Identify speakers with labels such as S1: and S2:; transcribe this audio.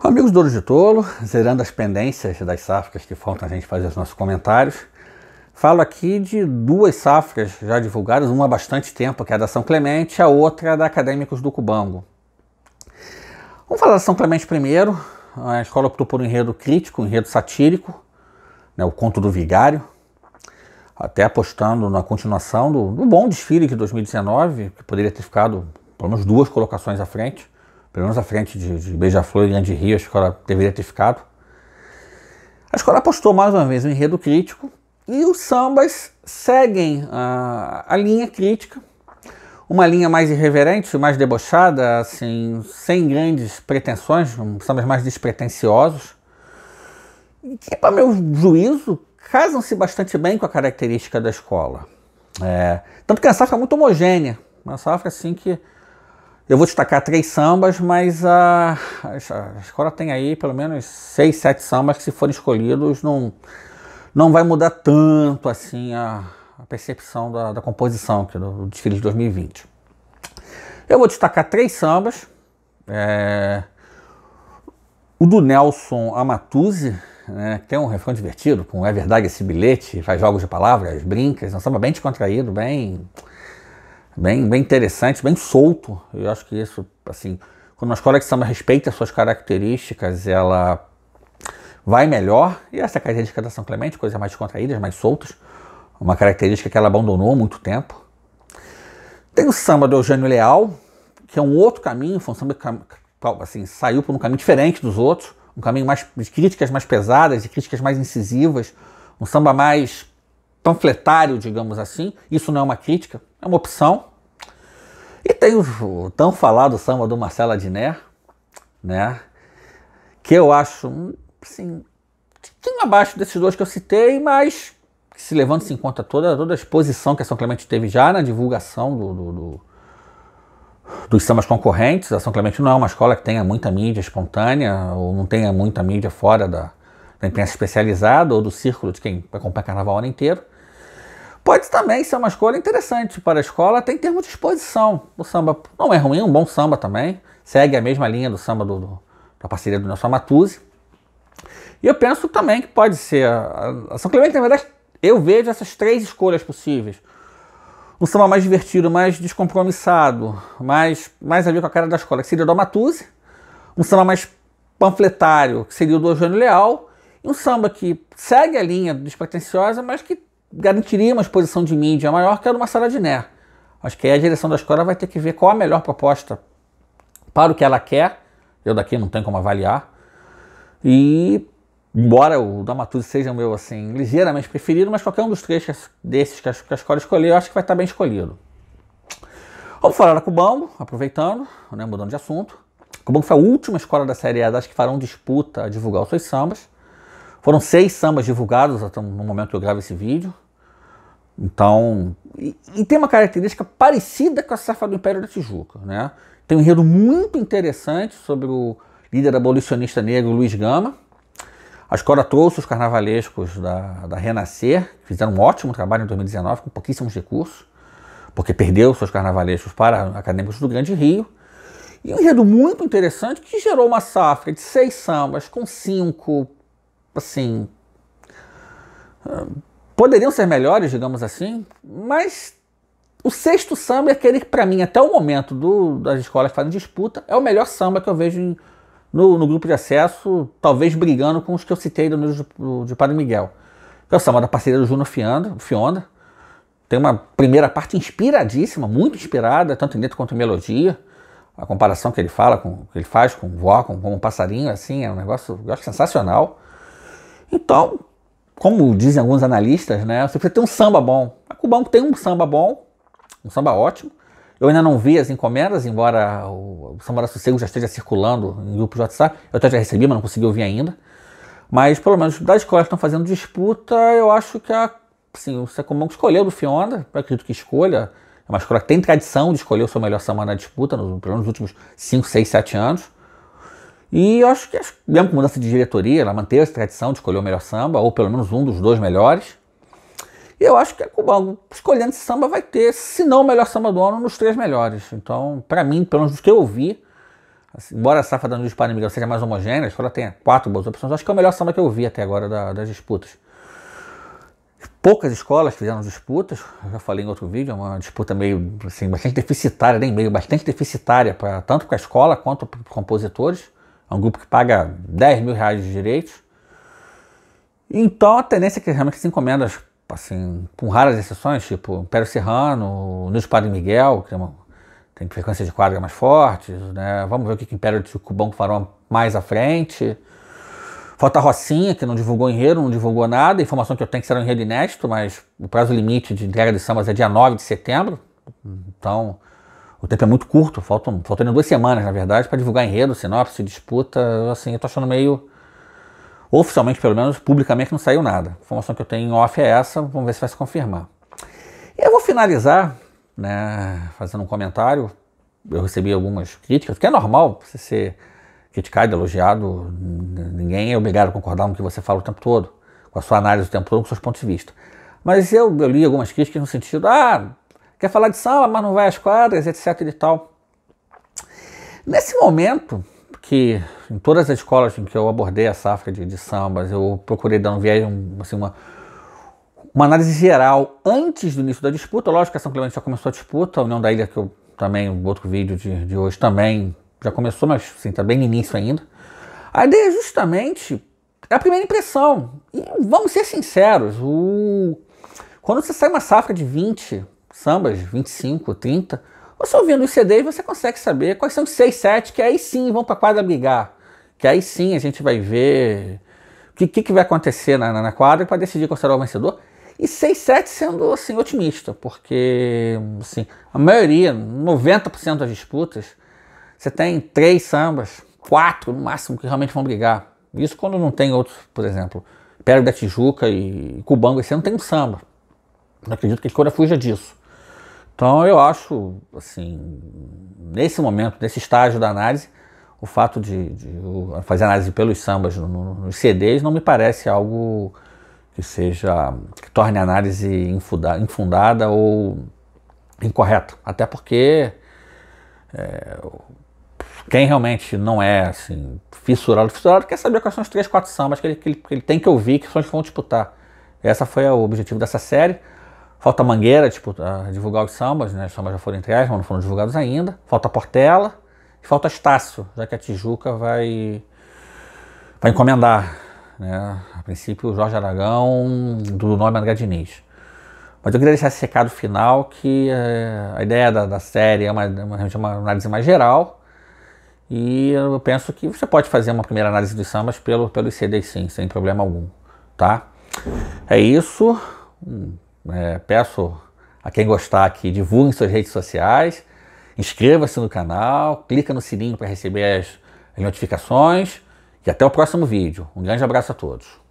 S1: Amigos do Ouro de Tolo, zerando as pendências das safras que faltam a gente fazer os nossos comentários, falo aqui de duas safras já divulgadas, uma há bastante tempo, que é a da São Clemente, a outra é da Acadêmicos do Cubango. Vamos falar da São Clemente primeiro. A escola optou por um enredo crítico, um enredo satírico, né, o Conto do Vigário, até apostando na continuação do, do bom desfile de 2019, que poderia ter ficado pelo menos duas colocações à frente pelo menos à frente de, de Beija-Flor e Grande Rio, a escola deveria ter ficado. A escola apostou mais uma vez um enredo crítico e os sambas seguem a, a linha crítica, uma linha mais irreverente, mais debochada, assim, sem grandes pretensões, sambas mais despretensiosos, que, para meu juízo, casam-se bastante bem com a característica da escola. É, tanto que a safra é muito homogênea, uma safra assim que eu vou destacar três sambas, mas a, a escola tem aí pelo menos seis, sete sambas que, se forem escolhidos, não, não vai mudar tanto assim a, a percepção da, da composição aqui do, do, desfile de 2020. Eu vou destacar três sambas. É, o do Nelson Amatuzzi, né, que tem um refrão divertido, com É Verdade Esse Bilhete, faz jogos de palavras, brincas, é um samba bem descontraído, bem bem, bem interessante, bem solto. Eu acho que isso, assim, quando uma escola de samba respeita as suas características, ela vai melhor. E essa característica da São Clemente, coisas mais contraídas, mais soltas, uma característica que ela abandonou há muito tempo. Tem o samba do Eugênio Leal, que é um outro caminho, foi um samba que assim, saiu por um caminho diferente dos outros, um caminho mais de críticas mais pesadas, de críticas mais incisivas, um samba mais panfletário, digamos assim. Isso não é uma crítica, é uma opção. E tem o tão falado samba do Marcelo Adnet, né? Que eu acho, assim, um abaixo desses dois que eu citei, mas que se levando em conta toda, toda a exposição que a São Clemente teve já na divulgação do, do, do, dos sambas concorrentes. A São Clemente não é uma escola que tenha muita mídia espontânea, ou não tenha muita mídia fora da, da imprensa especializada, ou do círculo de quem acompanha carnaval o ano inteiro. Pode também ser uma escolha interessante para a escola, tem termos de exposição. O samba não é ruim, é um bom samba também. Segue a mesma linha do samba do, do da parceria do Nelson Matuzzi. E eu penso também que pode ser. A São Clemente, na verdade, eu vejo essas três escolhas possíveis. Um samba mais divertido, mais descompromissado, mais, mais ali com a cara da escola, que seria o do Matuzzi. Um samba mais panfletário, que seria o do Eugênio Leal. E um samba que segue a linha despretensiosa, mas que garantiria uma exposição de mídia maior que a do de Diné. Acho que aí a direção da escola vai ter que ver qual a melhor proposta para o que ela quer. Eu daqui não tenho como avaliar. E, embora o Damatuzzi seja o meu, assim, ligeiramente preferido, mas qualquer um dos três desses que a, que a escola escolher, eu acho que vai estar bem escolhido. Vamos falar da Cubango, aproveitando, né, mudando de assunto. Cubango foi a última escola da Série A das que farão disputa a divulgar os seus sambas. Foram seis sambas divulgados no momento que eu gravo esse vídeo. Então, e, e, tem uma característica parecida com a Safra do Império da Tijuca, né? Tem um enredo muito interessante sobre o líder abolicionista negro Luiz Gama. A escola trouxe os carnavalescos da, da Renascer, fizeram um ótimo trabalho em 2019, com pouquíssimos recursos, porque perdeu seus carnavalescos para acadêmicos do Grande Rio. E um enredo muito interessante que gerou uma safra de seis sambas com cinco assim, ah, poderiam ser melhores, digamos assim, mas o sexto samba é aquele que, para mim, até o momento do, das escolas que fazem disputa, é o melhor samba que eu vejo em, no, no, grupo de acesso, talvez brigando com os que eu citei do livro de, de Padre Miguel. Que é o samba da parceria do Júnior Fionda. Tem uma primeira parte inspiradíssima, muito inspirada, tanto em letra quanto em melodia. A comparação que ele fala, com, que ele faz com o vó, com, com um passarinho, assim, é um negócio eu acho sensacional. Então, como dizem alguns analistas, né, você precisa ter um samba bom. A Cubão tem um samba bom, um samba ótimo. Eu ainda não vi as encomendas, embora o, Samba da Sossego já esteja circulando em grupos de WhatsApp. Eu até já recebi, mas não consegui ouvir ainda. Mas, pelo menos, das escolas que estão fazendo disputa, eu acho que a, assim, o Secomão escolheu do Fionda, eu acredito que escolha. É uma escola que tem tradição de escolher o seu melhor samba na disputa, nos, pelo menos nos últimos 5, 6, 7 anos. E eu acho que, mesmo com mudança de diretoria, ela manteve essa tradição de escolher o melhor samba, ou pelo menos um dos dois melhores. E eu acho que a Cubango, escolhendo esse samba, vai ter, se não o melhor samba do ano, nos três melhores. Então, para mim, pelo menos do que eu vi, assim, embora a safra da Nunes para Miguel seja mais homogênea, ela tem quatro boas opções, acho que é o melhor samba que eu vi até agora da, das disputas. Poucas escolas fizeram disputas, eu já falei em outro vídeo, é uma disputa meio, assim, bastante deficitária, nem meio, bastante deficitária, pra, tanto para a escola quanto para compositores. É um grupo que paga 10 mil reais de direitos. Então a tendência é que realmente se encomendas, assim, com raras exceções, tipo Império Serrano, Nunes Padre Miguel, que tem, é uma, tem frequência de quadra mais fortes, né? Vamos ver o que, o Império de Cubão farão mais à frente. Falta a Rocinha, que não divulgou enredo, não divulgou nada. A informação que eu tenho é que será um enredo inédito, mas o prazo limite de entrega de sambas é dia 9 de setembro. Então, o tempo é muito curto, faltam, faltando duas semanas, na verdade, para divulgar enredo, sinopse, disputa. Assim, eu tô achando meio. Oficialmente, pelo menos, publicamente, não saiu nada. A informação que eu tenho em off é essa, vamos ver se vai se confirmar. E eu vou finalizar, né, fazendo um comentário. Eu recebi algumas críticas, que é normal você ser criticado, elogiado, ninguém é obrigado a concordar com o que você fala o tempo todo, com a sua análise o tempo todo, com seus pontos de vista. Mas eu, eu li algumas críticas no sentido, ah, quer falar de samba, mas não vai às quadras, etc e tal. Nesse momento, que em todas as escolas em que eu abordei a safra de, de sambas, eu procurei dar um viés, um, assim, uma, uma análise geral antes do início da disputa. Lógico que a São Clemente já começou a disputa, a União da Ilha, que eu também, o outro vídeo de, de hoje também já começou, mas sim, tá bem no início ainda. A ideia é justamente a primeira impressão. E vamos ser sinceros, o... quando você sai uma safra de 20 sambas, 25, 30. Você ouvindo os CDs, você consegue saber quais são os 6, 7 que aí sim vão para a quadra brigar. Que aí sim a gente vai ver o que, que, que, vai acontecer na, na, na quadra para decidir qual será o vencedor. E 6, 7 sendo assim, otimista, porque assim, a maioria, 90% das disputas, você tem três sambas, quatro no máximo, que realmente vão brigar. Isso quando não tem outros, por exemplo, Pérola da Tijuca e Cubango, esse ano tem um samba. Não acredito que a escolha fuja disso. Então eu acho, assim, nesse momento, nesse estágio da análise, o fato de, de fazer análise pelos sambas no, no, nos CDs não me parece algo que seja que torne a análise infundada ou incorreta. Até porque é, quem realmente não é assim, fissurado, fissurado quer saber quais são os três, quatro sambas que ele, que ele, que ele tem que ouvir, que são os que vão disputar. Essa foi o objetivo dessa série. Falta Mangueira, tipo, ah, divulgar os sambas, né? Os sambas já foram entregues, mas não foram divulgados ainda. Falta Portela e falta Estácio, já que a Tijuca vai, vai encomendar, né? A princípio, Jorge Aragão, do nome André Diniz. Mas eu queria deixar esse recado final, que eh, a ideia da, da série é uma, uma, é uma análise mais geral, e eu penso que você pode fazer uma primeira análise dos sambas pelo, pelo CD sim, sem problema algum, tá? É isso. Hum. É, peço a quem gostar que divulgue suas redes sociais, inscreva-se no canal, clica no sininho para receber as notificações e até o próximo vídeo. Um grande abraço a todos.